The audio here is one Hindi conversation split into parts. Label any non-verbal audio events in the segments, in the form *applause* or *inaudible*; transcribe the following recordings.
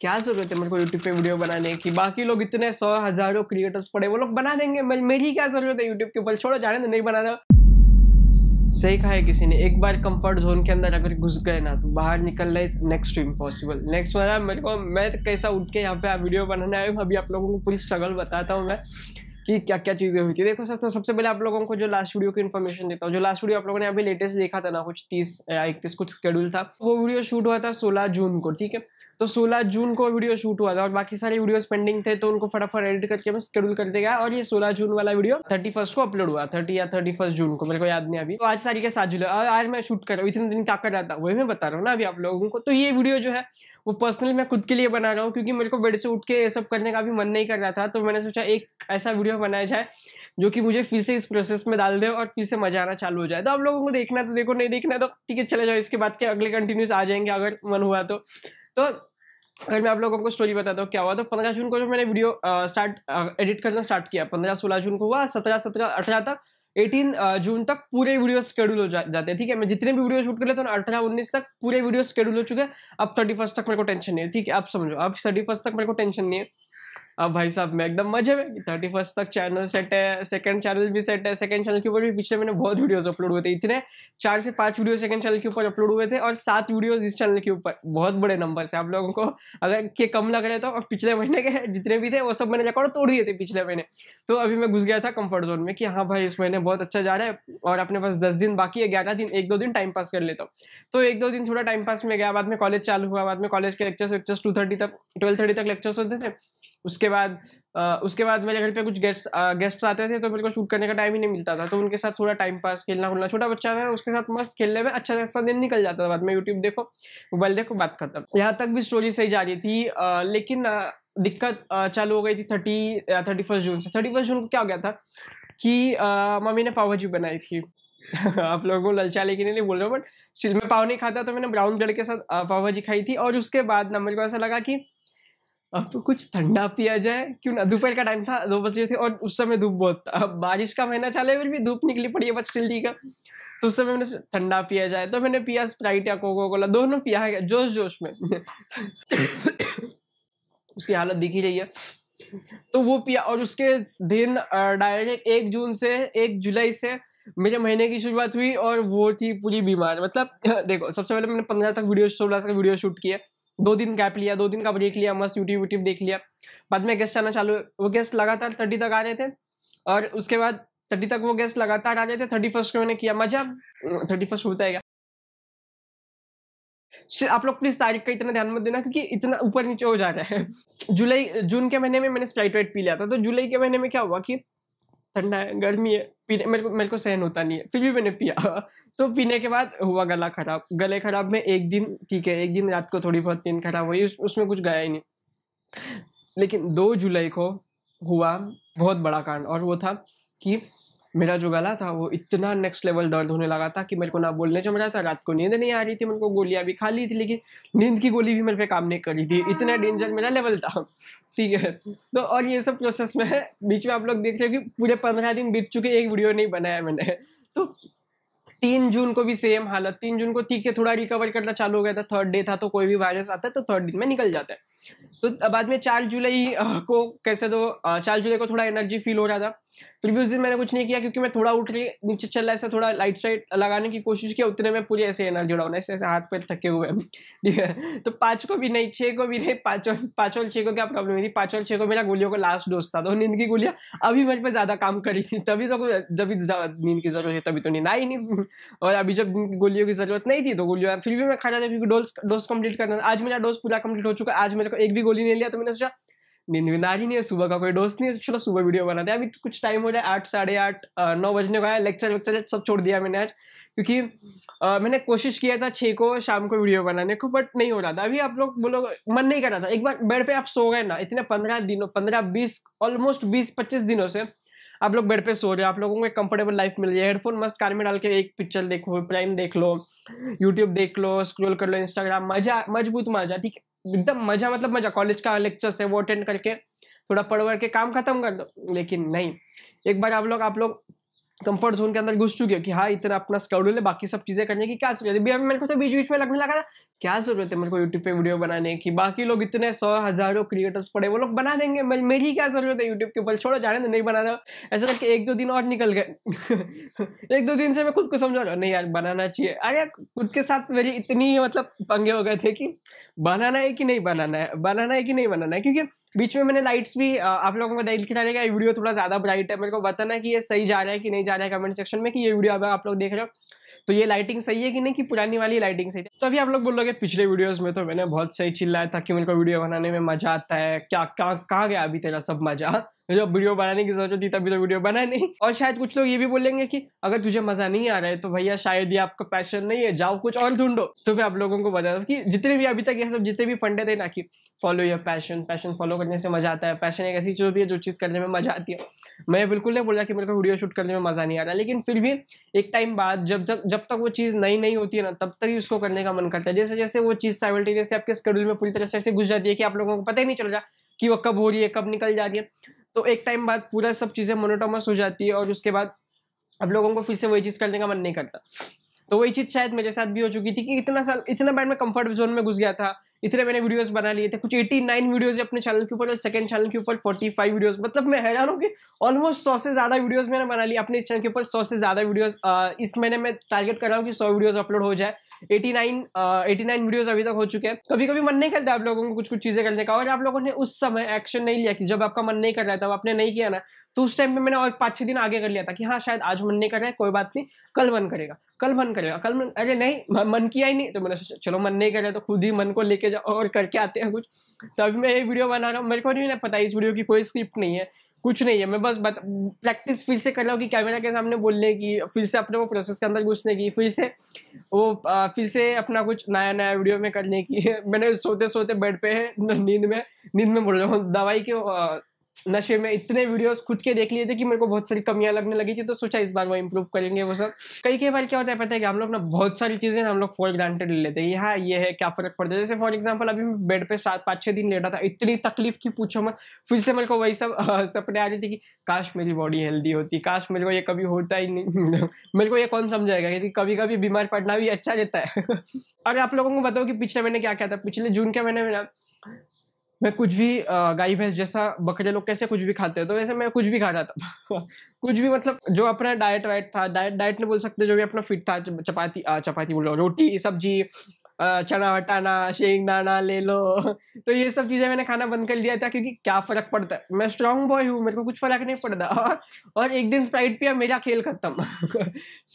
क्या जरूरत है मेरे को यूट्यूब पे वीडियो बनाने की बाकी लोग इतने सौ हजारों क्रिएटर्स पड़े वो लोग बना देंगे मेरी क्या जरूरत है यूट्यूब के ऊपर छोड़ो जाने तो नहीं बना दो सही कहा है किसी ने एक बार कंफर्ट जोन के अंदर अगर घुस गए ना तो बाहर निकलना इज नेक्स्ट इम्पॉसिबल नेक्स्ट वाला मेरे को मैं तो कैसा उठ के यहाँ पे वीडियो बनाने आया हूँ अभी आप लोगों को पूरी स्ट्रगल बताता हूँ मैं कि क्या क्या चीज़ें हुई थी देखो सर तो सबसे पहले आप लोगों को जो लास्ट वीडियो की इन्फॉर्मेशन देता हूँ जो लास्ट वीडियो आप लोगों ने अभी लेटेस्ट देखा था ना कुछ तीस या इकतीस कुछ शेड्यूल था वो वीडियो शूट हुआ था सोलह जून को ठीक है तो सोलह जून को वीडियो शूट हुआ था और बाकी सारे वीडियोज पेंडिंग थे तो उनको फटाफट एडिट करके मैं शेड्यूल कर दिया और ये सोलह जून वाला वीडियो थर्टी को अपलोड हुआ थर्टी या थर्टी जून को मेरे को याद नहीं अभी तो आज तारीख है सात जुलाई और आज मैं शूट कर रहा हूँ इतने दिन क्या कर रहा था वही मैं बता रहा हूँ ना अभी आप लोगों को तो ये वीडियो जो है वो पर्सनली मैं खुद के लिए बना रहा हूँ क्योंकि मेरे को बेड से उठ के ये सब करने का भी मन नहीं कर रहा था तो मैंने सोचा एक ऐसा वीडियो बनाया जाए जो कि मुझे फिर से इस प्रोसेस में डाल दे और फिर से मजा आना चालू हो जाए तो आप लोगों को देखना तो देखो नहीं देखना तो ठीक है चले जाओ इसके बाद के अगले कंटिन्यूस आ जाएंगे अगर मन हुआ तो तो अगर मैं आप लोगों को स्टोरी बताता हूँ क्या हुआ तो पंद्रह जून को जो मैंने वीडियो स्टार्ट एडिट करना स्टार्ट किया पंद्रह सोलह जून को हुआ सत्रह सत्रह अठारह तक एटीन जून तक पूरे वीडियो शेड्यूल हो जा, जाते हैं ठीक है मैं जितने भी वीडियो शूट कर लेता हूँ अठारह उन्नीस तक पूरे वीडियो शेड्यूल हो चुके हैं अब थर्टी फर्स्ट तक मेरे को टेंशन नहीं है ठीक है आप समझो अब थर्टी फर्स्ट तक मेरे को टेंशन नहीं है अब भाई साहब मैं एकदम मजे में थर्टी फर्स्ट तक चैनल सेट है सेकंड चैनल भी सेट है सेकंड चैनल के ऊपर भी पिछले मैंने बहुत वीडियोस अपलोड हुए थे इतने चार से पांच वीडियो सेकंड चैनल के ऊपर अपलोड हुए थे और सात वीडियोस इस चैनल के ऊपर बहुत बड़े नंबर से आप लोगों को अगर के कम लग रहे तो पिछले महीने के जितने भी थे वो सब मैंने रिकॉर्ड तोड़ दिए थे पिछले महीने तो अभी मैं घुस गया था कम्फर्ट जोन में कि हाँ भाई इस महीने बहुत अच्छा जा रहा है और अपने पास दस दिन बाकी है ग्यारह दिन एक दो दिन टाइम पास कर लेता हूँ तो एक दो दिन थोड़ा टाइम पास में गया बाद में कॉलेज चालू हुआ बाद में कॉलेज के लेक्चर्स वेक्चर्स टू थर्टी तक ट्वेल्व थर्टी तक लेक्चर्स होते थे उसके बाद आ, उसके बाद मेरे घर पे कुछ गेस्ट गेस्ट्स आते थे तो मेरे को शूट करने का टाइम ही नहीं मिलता था तो उनके साथ थोड़ा टाइम पास खेलना खुलना छोटा बच्चा था उसके साथ मस्त खेलने में अच्छा खासा दिन निकल जाता था बाद में यूट्यूब देखो मोबाइल देखो बात खत्म यहाँ तक भी स्टोरी सही जा रही थी आ, लेकिन आ, दिक्कत चालू हो गई थी थर्टी या थर्टी फर्स्ट जून से थर्टी फर्स्ट जून को क्या हो गया था कि मम्मी ने पाव भाजी बनाई थी *laughs* आप लोगों को ललचा लेके नहीं बोल रहा हूँ बट मैं पाव नहीं खाता तो मैंने ब्राउन ब्रेड के साथ पाव भाजी खाई थी और उसके बाद ना मेरे को ऐसा लगा कि अब तो कुछ ठंडा पिया जाए क्यों ना दोपहर का टाइम था दो बज रहे थे और उस समय धूप बहुत था अब बारिश का महीना चले फिर भी धूप निकली पड़ी है बस स्टिल ठीक है तो उस समय मैंने ठंडा पिया जाए तो मैंने पिया स्प्राइट या कोको कोला दोनों पिया है जोश जोश में उसकी हालत दिखी रही है तो वो पिया और उसके दिन डायरेक्ट एक जून से एक जुलाई से मेरे महीने की शुरुआत हुई और वो थी पूरी बीमार मतलब देखो सबसे पहले मैंने पंद्रह तक वीडियो सोलह तक वीडियो शूट किया दो दिन गैप लिया दो दिन का ब्रेक लिया मस्त यूट्यूब यूट्यूब देख लिया बाद में गेस्ट आना चालू वो गेस्ट लगातार थर्टी तक आ रहे थे और उसके बाद थर्टी तक वो गेस्ट लगातार आ रहे थे थर्टी फर्स्ट को मैंने किया मजा थर्टी हम्म, फर्स्ट होता है क्या आप लोग प्लीज तारीख का इतना ध्यान मत देना क्योंकि इतना ऊपर नीचे हो जा रहा है *laughs* जुलाई जून के महीने में मैंने स्प्राइट वाइट पी लिया था तो जुलाई के महीने में क्या हुआ कि ठंडा है गर्मी है पीने मेरे को मेरे को सहन होता नहीं है फिर भी मैंने पिया *laughs* तो पीने के बाद हुआ गला खराब गले खराब में एक दिन ठीक है एक दिन रात को थोड़ी बहुत नींद खराब हुई उस, उसमें कुछ गया ही नहीं लेकिन दो जुलाई को हुआ बहुत बड़ा कांड और वो था कि मेरा जो गला था वो इतना नेक्स्ट लेवल दर्द होने लगा था कि मेरे को ना बोलने से मजा था रात को नींद नहीं आ रही थी मेरे को गोलियां भी खा ली थी लेकिन नींद की गोली भी मेरे पे काम नहीं कर रही थी हाँ। इतना डेंजर मेरा लेवल था *laughs* ठीक है तो और ये सब प्रोसेस में है बीच में आप लोग देख रहे हो कि पूरे पंद्रह दिन बीत चुके एक वीडियो नहीं बनाया मैंने तो तीन जून को भी सेम हालत तीन जून को ठीक है थोड़ा रिकवर करना चालू हो गया था थर्ड डे था तो कोई भी वायरस आता है तो थर्ड दिन में निकल जाता है तो बाद में चार जुलाई को कैसे तो चार जुलाई को थोड़ा एनर्जी फील हो रहा था फिर भी उस दिन मैंने कुछ नहीं किया क्योंकि मैं थोड़ा उठ के नीचे चल रहा ऐसा थोड़ा लाइट साइट लगाने की कोशिश किया उतने में पूरी ऐसे एनर्जी उड़ा ऐसे ऐसे हाथ पैर थके हुए ठीक है तो पाँच को भी नहीं छः को भी नहीं पाँच पाँच और छः को क्या प्रॉब्लम हुई थी पाँच और छः को मेरा गोलियों का लास्ट डोज था तो नींद की गोलियाँ अभी मेरे पर ज़्यादा काम करी थी तभी तो जब नींद की जरूरत है तभी तो नींद आई नहीं और अभी जब गोलियों की जरूरत नहीं थी तो गोलियों फिर भी मैं खा जाता क्योंकि डोज डोज कम्प्लीट करना आज मेरा डोज पूरा कम्प्लीट हो चुका आज मेरे को एक भी गोली नहीं लिया तो मैंने सोचा नींद में आज ही नहीं है सुबह का कोई दोस्त नहीं है तो चलो सुबह वीडियो बनाते हैं अभी कुछ टाइम हो जाए आठ साढ़े आठ नौ बजने को आया लेक्चर वेक्चर सब छोड़ दिया मैंने आज क्योंकि आ, मैंने कोशिश किया था छः को शाम को वीडियो बनाने को बट नहीं हो रहा था अभी आप लोग बोलो मन नहीं कर रहा था एक बार बेड पे आप सो गए ना इतने पंद्रह दिनों पंद्रह बीस ऑलमोस्ट बीस पच्चीस दिनों से आप लोग बेड पे सो रहे हो आप लोगों को एक कंफर्टेबल लाइफ मिल रही है हेडफोन मस्त कान में डाल के एक पिक्चर देखो प्राइम देख लो यूट्यूब देख लो स्क्रोल कर लो इंस्टाग्राम मजा मजबूत मजा ठीक है एकदम मजा मतलब मजा कॉलेज का लेक्चर है वो अटेंड करके थोड़ा पढ़ वढ़ के काम खत्म कर दो लेकिन नहीं एक बार आप लोग आप लोग कंफर्ट जोन के अंदर घुस चुके हो कि हाँ इतना अपना स्कड्यूल है बाकी सब चीज़ें करने की क्या जरूरत है मेरे को तो बीच बीच में लगने लगा था क्या जरूरत है मेरे को यूट्यूब पे वीडियो बनाने की बाकी लोग इतने सौ हजारों क्रिएटर्स पड़े वो लोग बना देंगे मेरी क्या जरूरत है यूट्यूब के ऊपर छोड़ो जाने दो नहीं बना दो ऐसा लगे एक दो दिन और निकल गए *laughs* एक दो दिन से मैं खुद को समझा रहा नहीं यार बनाना चाहिए अरे खुद के साथ मेरी इतनी मतलब पंगे हो गए थे कि बनाना है कि नहीं बनाना है बनाना है कि नहीं बनाना है क्योंकि बीच में मैंने लाइट्स भी आप लोगों को दिल खिला रहेगा वीडियो थोड़ा ज़्यादा ब्राइट है मेरे को बताना कि ये सही जा रहा है कि नहीं जा रहा है कमेंट सेक्शन में कि ये वीडियो अब आप लोग देख रहे हो तो ये लाइटिंग सही है कि नहीं कि पुरानी वाली लाइटिंग सही है तो अभी आप लोग बोलोगे पिछले वीडियोस में तो मैंने बहुत सही चिल्लाया था कि मेरे को वीडियो बनाने में मजा आता है क्या कहाँ कहाँ गया अभी तेरा सब मजा जब वीडियो बनाने की जरूरत थी तभी तो वीडियो बनाए नहीं और शायद कुछ लोग ये भी बोलेंगे कि अगर तुझे मजा नहीं आ रहा है तो भैया शायद ये आपका पैशन नहीं है जाओ कुछ और ढूंढो तो मैं आप लोगों को बता दूँ कि जितने भी अभी तक ये सब जितने भी फंडे थे ना कि follow your passion passion follow करने से मजा आता है पैशन एक ऐसी चीज होती है जो चीज़ करने में मजा आती है मैं बिल्कुल नहीं बोला कि मेरे को वीडियो शूट करने में मजा नहीं आ रहा लेकिन फिर भी एक टाइम बाद जब तक जब तक वो चीज़ नई नई होती है ना तब तक ही उसको करने का मन करता है जैसे जैसे वो चीज़ जैसे आपके स्कड्यूल में पूरी तरह से ऐसे घुस जाती है कि आप लोगों को पता ही नहीं चल रहा कि वो कब हो रही है कब निकल जा रही है तो एक टाइम बाद पूरा सब चीज़ें मोनोटोमस हो जाती है और उसके बाद अब लोगों को फिर से वही चीज़ करने का मन नहीं करता तो वही चीज़ शायद मेरे साथ भी हो चुकी थी कि इतना साल इतना बैड में कंफर्ट जोन में घुस गया था इतने मैंने वीडियोस बना लिए थे कुछ 89 नाइन वीडियोज अपने चैनल के ऊपर और सेकंड चैनल के ऊपर 45 वीडियोज मतलब मैं हैरान हूँ कि ऑलमोस्ट सौ से ज़्यादा वीडियोस मैंने बना लिया अपने इस चैनल के ऊपर सौ से ज़्यादा वीडियोस इस महीने मैं टारगेट कर रहा हूँ कि सौ वीडियोस अपलोड हो जाए 89 89 वीडियोस अभी तक हो चुके हैं कभी कभी मन नहीं करता आप लोगों को कुछ कुछ चीज़ें करने का और आप लोगों ने उस समय एक्शन नहीं लिया कि जब आपका मन नहीं कर रहा था आपने नहीं किया ना तो उस टाइम पे मैंने और पाँच छः दिन आगे कर लिया था कि हाँ शायद आज मन नहीं कर रहा है कोई बात नहीं कल मन करेगा कल मन करेगा कल मन अरे नहीं मन किया ही नहीं तो मैंने सोचा चलो मन नहीं कर रहा तो खुद ही मन को लेके जाओ और करके आते हैं कुछ तो अभी मैं ये वीडियो बना रहा हूँ मेरे को नहीं पता इस वीडियो की कोई स्क्रिप्ट नहीं है कुछ नहीं है मैं बस बत, प्रैक्टिस फिर से कर रहा हूँ कि कैमरा के सामने बोलने की फिर से अपने वो प्रोसेस के अंदर घुसने की फिर से वो आ, फिर से अपना कुछ नया नया वीडियो में करने की *laughs* मैंने सोते सोते बेड पे है नींद में नींद में बोल रहा हूँ दवाई के नशे में इतने वीडियोस खुद के देख लिए थे कि मेरे को बहुत सारी कमियां लगने लगी थी तो सोचा इस बार वो इम्प्रूव करेंगे वो सब कई कई बार क्या होता है पता है कि हम लोग ना बहुत सारी चीज़ें हम लोग फॉर ग्रांटेड ले लेते हैं यहाँ ये है क्या फर्क पड़ता है जैसे फॉर एग्जाम्पल अभी मैं बेड पर सात पाँच छः दिन लेटा था इतनी तकलीफ की पूछो मत फिर से मेरे को वही सब हाँ, सपने आ रही थी कि काश मेरी बॉडी हेल्दी होती काश मेरे को ये कभी होता ही नहीं *laughs* मेरे को ये कौन समझाएगा क्योंकि कभी कभी बीमार पड़ना भी अच्छा रहता है *laughs* अगर आप लोगों को बताओ कि पिछले महीने क्या क्या था पिछले जून के महीने में ना मैं कुछ भी गाय भैंस जैसा बकरे लोग कैसे कुछ भी खाते हैं तो वैसे मैं कुछ भी खा जाता *laughs* कुछ भी मतलब जो अपना डाइट वाइट था डाइट डाइट नहीं बोल सकते जो भी अपना फिट था चपाती चपाती बोलो रोटी सब्जी चना वटाना शेंग दाना ले लो *laughs* तो ये सब चीज़ें मैंने खाना बंद कर लिया था क्योंकि क्या फ़र्क पड़ता है मैं स्ट्रांग बॉय हूँ मेरे को कुछ फ़र्क नहीं पड़ता *laughs* और, एक दिन स्प्राइट पिया मेरा खेल खत्म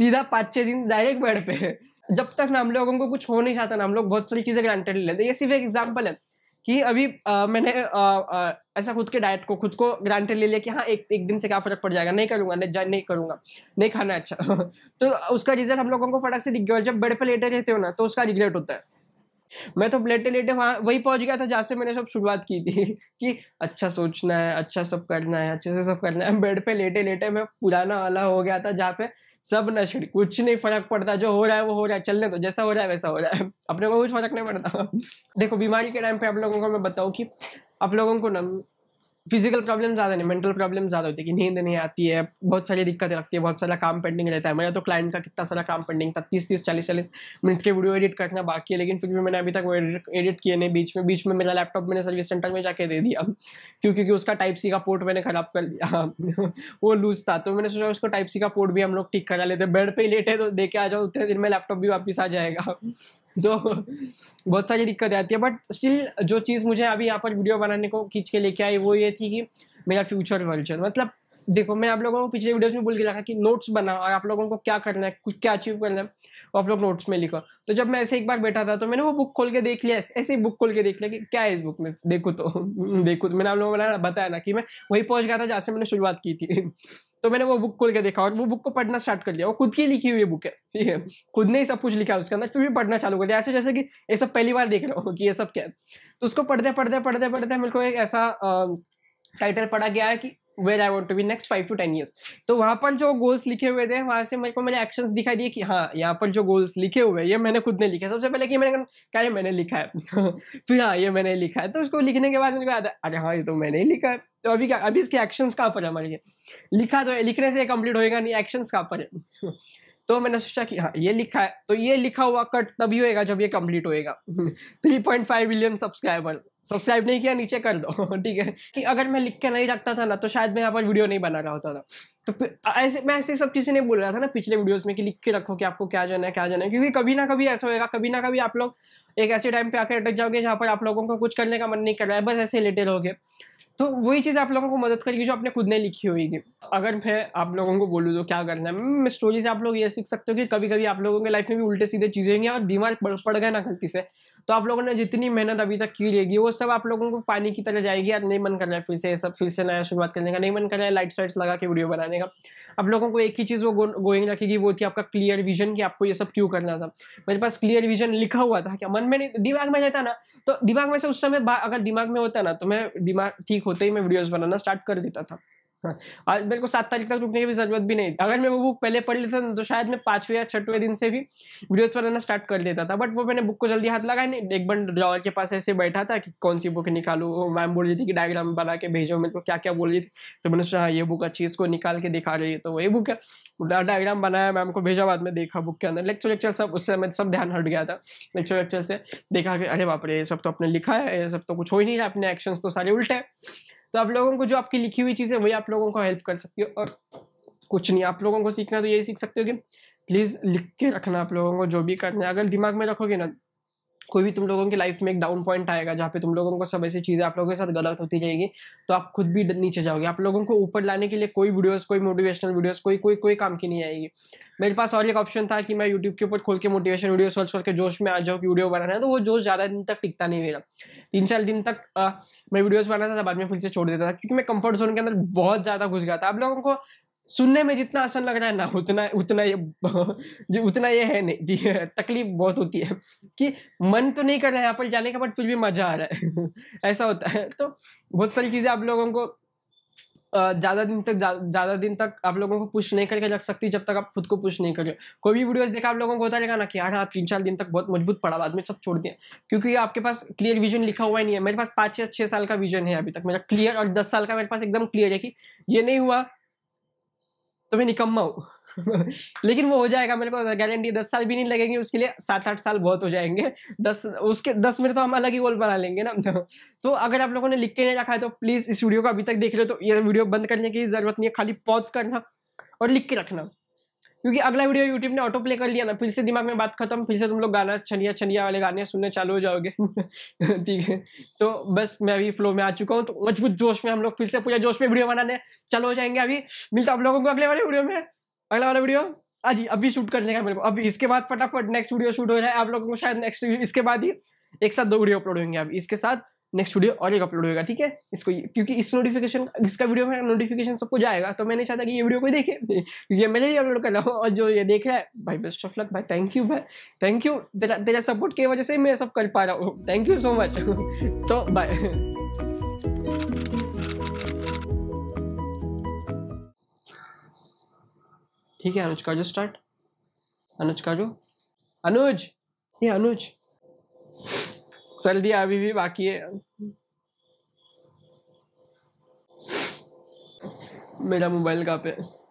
सीधा पाँच छः दिन डायरेक्ट बेड पे जब तक ना हम लोगों को कुछ हो नहीं चाहता ना हम लोग बहुत सारी चीज़ें ग्रांटेड लेते ये सिर्फ एक एग्जाम्पल है कि अभी आ, मैंने आ, आ, ऐसा खुद के डाइट को खुद को ग्रांटेड ले लिया कि हाँ एक एक दिन से क्या फर्क पड़ जाएगा नहीं करूंगा नहीं, नहीं करूंगा नहीं खाना अच्छा *laughs* तो उसका रिजल्ट हम लोगों को फटक से दिख गया जब बेड पर लेटे रहते हो ना तो उसका रिग्रेट होता है मैं तो लेटे लेटे वहाँ वही पहुंच गया था जहाँ से मैंने सब शुरुआत की थी *laughs* कि अच्छा सोचना है अच्छा सब करना है अच्छे से सब करना है बेड *laughs* पे लेटे लेटे मैं पुराना वाला हो गया था जहाँ पे सब नशेड़ी कुछ नहीं फर्क पड़ता जो हो रहा है वो हो रहा है चलने तो जैसा हो रहा है वैसा हो रहा है अपने को कुछ फर्क नहीं पड़ता *laughs* देखो बीमारी के टाइम पे आप लोगों को मैं बताऊँ कि आप लोगों को ना फिजिकल प्रॉब्लम ज़्यादा नहीं मेंटल प्रॉब्लम ज़्यादा होती है कि नींद नहीं आती है बहुत सारी दिक्कतें लगती है बहुत सारा काम पेंडिंग रहता है मेरा तो क्लाइंट का कितना सारा काम पेंडिंग था तीस तीस चालीस चालीस मिनट के वीडियो एडिट करना बाकी है लेकिन फिर भी मैंने अभी तक वो एडिट किए नहीं बीच में बीच में मेरा लैपटॉप मैंने सर्विस सेंटर में जाके दे दिया क्योंकि क्यों उसका टाइप सी का पोर्ट मैंने ख़राब कर लिया *laughs* वो लूज था तो मैंने सोचा उसको टाइप सी का पोर्ट भी हम लोग ठीक करा लेते बेड पर ही लेटे तो देखे के आ जाओ उतने दिन में लैपटॉप भी वापस आ जाएगा तो बहुत सारी दिक्कतें आती है बट स्टिल जो चीज़ मुझे अभी यहाँ पर वीडियो बनाने को खींच के लेके आई वो ये थी कि मेरा फ्यूचर वर्चर मतलब देखो मैं आप लोगों को पिछले वीडियोस में बोल के रखा कि नोट्स बनाओ और आप लोगों को क्या करना है कुछ क्या अचीव करना है वो आप लोग नोट्स में लिखो तो जब मैं ऐसे एक बार बैठा था तो मैंने वो बुक खोल के देख लिया ऐसे ही बुक खोल के देख लिया कि क्या है इस बुक में देखो तो *laughs* देखो तो मैंने आप लोगों को बताया ना कि मैं वही पहुंच गया था जहाँ से मैंने शुरुआत की थी तो मैंने वो बुक खोल के देखा और वो बुक को पढ़ना स्टार्ट कर लिया वो खुद की लिखी हुई बुक है ठीक है खुद ने ही सब कुछ लिखा उसके अंदर फिर भी पढ़ना चालू कर दिया ऐसे जैसे कि ये सब पहली बार देख रहा हूँ कि ये सब क्या है तो उसको पढ़ते पढ़ते पढ़ते पढ़ते मेरे को एक ऐसा टाइटल पढ़ा गया है कि where I want to be next five to ten years तो वहाँ पर जो गोल्स लिखे हुए थे वहाँ से मेरे को मैंने एक्शंस दिखाई दिए कि हाँ यहाँ पर जो गोल्स लिखे हुए हैं ये मैंने खुद ने लिखा सबसे पहले कि मैंने क्या ये मैंने लिखा है *laughs* फिर हाँ ये मैंने लिखा है तो उसको लिखने के बाद मेरे को याद अरे हाँ ये तो मैंने ही लिखा है तो अभी क्या अभी इसके एक्शंस कहाँ पर है हमारे लिखा तो लिखने से कंप्लीट होएगा नहीं एक्शंस कहाँ पर है *laughs* तो मैंने सोचा कि हाँ ये लिखा है तो ये लिखा हुआ कट तभी होएगा जब ये कंप्लीट होएगा three point five million subscribers subscribe नहीं किया नीचे कर दो *laughs* ठीक है कि अगर मैं लिख के नहीं रखता था ना तो शायद मैं यहाँ पर वीडियो नहीं बना रहा होता था तो फिर ऐसे मैं ऐसे सब चीज़ें नहीं बोल रहा था ना पिछले वीडियोस में कि लिख के रखो कि आपको क्या जाना है क्या जाना है क्योंकि कभी ना कभी ऐसा होगा कभी ना कभी आप लोग एक ऐसे टाइम पे आकर अटक जाओगे जहाँ पर आप लोगों को कुछ करने का मन नहीं कर रहा है बस ऐसे लेटे रहोगे तो वही चीज़ आप लोगों को मदद करेगी जो आपने खुद ने लिखी होगी अगर मैं आप लोगों को बोलूँ तो क्या करना है मैं हम्म, स्टोरी से आप लोग ये सीख सकते हो कि कभी कभी आप लोगों के लाइफ में भी उल्टे सीधे चीज़ें होंगी और बीमार पड़ गए ना गलती से तो आप लोगों ने जितनी मेहनत अभी तक की रहेगी वो सब आप लोगों को पानी की तरह जाएगी यार नहीं मन कर रहा है फिर से सब फिर से नया शुरुआत करने का नहीं मन कर रहा है लाइट साइट्स लगा के वीडियो बनाने का आप लोगों को एक ही चीज़ वो गोइंग रखेगी वो थी आपका क्लियर विजन कि आपको ये सब क्यों करना था मेरे पास क्लियर विजन लिखा हुआ था क्या मन में नहीं दिमाग में रहता ना तो दिमाग में से उस समय अगर दिमाग में होता ना तो मैं दिमाग ठीक होते ही मैं वीडियोज़ बनाना स्टार्ट कर देता था हाँ। और मेरे को सात तारीख तक रुकने की भी जरूरत भी नहीं अगर मैं वो बुक पहले पढ़ लेता तो शायद मैं पांचवें या छठवें दिन से भी वीडियोस बनाना स्टार्ट कर देता था बट वो मैंने बुक को जल्दी हाथ लगाया नहीं एक बार ड्रॉवर के पास ऐसे बैठा था कि कौन सी बुक निकालू मैम बोल रही थी कि डायग्राम बना के भेजो मेरे को क्या क्या बोल रही थी तो मैंने सोचा हाँ, ये बुक अच्छी इसको निकाल के दिखा रही है तो वही बुक है डायग्राम मतलब बनाया मैम को भेजा बाद में देखा बुक के अंदर लेक्चर लेक्चर सब उससे मैं सब ध्यान हट गया था लेक्चर लेक्चर से देखा कि अरे बाप रे ये सब तो आपने लिखा है ये सब तो कुछ हो ही नहीं रहा अपने एक्शन तो सारे उल्टे हैं तो आप लोगों को जो आपकी लिखी हुई चीज़ है वही आप लोगों को हेल्प कर सकती हो और कुछ नहीं आप लोगों को सीखना तो यही सीख सकते हो कि प्लीज़ लिख के रखना आप लोगों को जो भी करना है अगर दिमाग में रखोगे ना कोई भी तुम लोगों की लाइफ में एक डाउन पॉइंट आएगा जहाँ पे तुम लोगों को सब ऐसी चीज़ें आप लोगों के साथ गलत होती जाएगी तो आप खुद भी नीचे जाओगे आप लोगों को ऊपर लाने के लिए कोई वीडियोस कोई मोटिवेशनल वीडियोस कोई कोई कोई काम की नहीं आएगी मेरे पास और एक ऑप्शन था कि मैं यूट्यूब के ऊपर खोल के मोटिवेशन वीडियो सर्च करके जोश में आ जाओ कि वीडियो बनाना है तो वो जोश ज़्यादा दिन तक टिकता नहीं मेरा तीन चार दिन तक मैं वीडियोज़ बनाता था बाद में फिर से छोड़ देता था क्योंकि मैं कम्फर्ट जोन के अंदर बहुत ज़्यादा घुस गया था आप लोगों को सुनने में जितना आसान लग रहा है ना उतना उतना ये उतना ये है नहीं तकलीफ बहुत होती है कि मन तो नहीं कर रहा है यहाँ पर जाने का बट फिर भी मजा आ रहा है *laughs* ऐसा होता है तो बहुत सारी चीज़ें आप लोगों को ज़्यादा दिन तक ज़्यादा दिन तक आप लोगों को पुश नहीं करके रख सकती जब तक आप खुद को पुश नहीं करें कोई भी वीडियोस देखा आप लोगों को होता रहेगा ना कि यार हाँ तीन चार दिन तक बहुत मजबूत पड़ा बाद में सब छोड़ दिया क्योंकि आपके पास क्लियर विजन लिखा हुआ ही नहीं है मेरे पास पाँच या छः साल का विजन है अभी तक मेरा क्लियर और दस साल का मेरे पास एकदम क्लियर है कि ये नहीं हुआ तो मैं निकम्मा हूँ *laughs* लेकिन वो हो जाएगा मेरे को गारंटी दस साल भी नहीं लगेंगे उसके लिए सात आठ साल बहुत हो जाएंगे दस उसके दस मिनट तो हम अलग ही गोल बना लेंगे ना *laughs* तो अगर आप लोगों ने लिख के नहीं रखा है तो प्लीज़ इस वीडियो को अभी तक देख रहे हो तो ये वीडियो बंद करने की ज़रूरत नहीं है खाली पॉज करना और लिख के रखना क्योंकि अगला वीडियो यूट्यूब ने ऑटो प्ले कर लिया ना फिर से दिमाग में बात खत्म फिर से तुम लोग गाना छनिया छनिया वाले गाने सुनने चालू हो जाओगे *laughs* ठीक है तो बस मैं अभी फ्लो में आ चुका हूँ तो मजबूत जोश में हम लोग फिर से पूरा जोश में वीडियो बनाने चालू हो जाएंगे अभी मिलता आप लोगों को अगले वाले वीडियो में अगला वाला वीडियो आज अभी शूट कर लेगा मेरे को अभी इसके बाद फटाफट नेक्स्ट वीडियो शूट हो जाए आप लोगों को शायद नेक्स्ट इसके बाद ही एक साथ दो वीडियो अपलोड होंगे अभी इसके साथ नेक्स्ट वीडियो और एक अपलोड होगा ठीक है इसको क्योंकि इस नोटिफिकेशन इसका वीडियो में नोटिफिकेशन सबको जाएगा तो मैंने चाहता कि ये वीडियो कोई देखे *laughs* क्योंकि मैं ही अपलोड कर रहा हूँ और जो ये देख रहा है भाई बेस्ट ऑफ लक भाई थैंक यू भाई थैंक यू तेरा सपोर्ट की वजह से मैं सब कर पा रहा हूँ थैंक यू सो मच तो बाय ठीक है अनुज काजू स्टार्ट अनुज काजू अनुज ये अनुज चल दिया अभी भी बाकी है मेरा मोबाइल कहाँ पे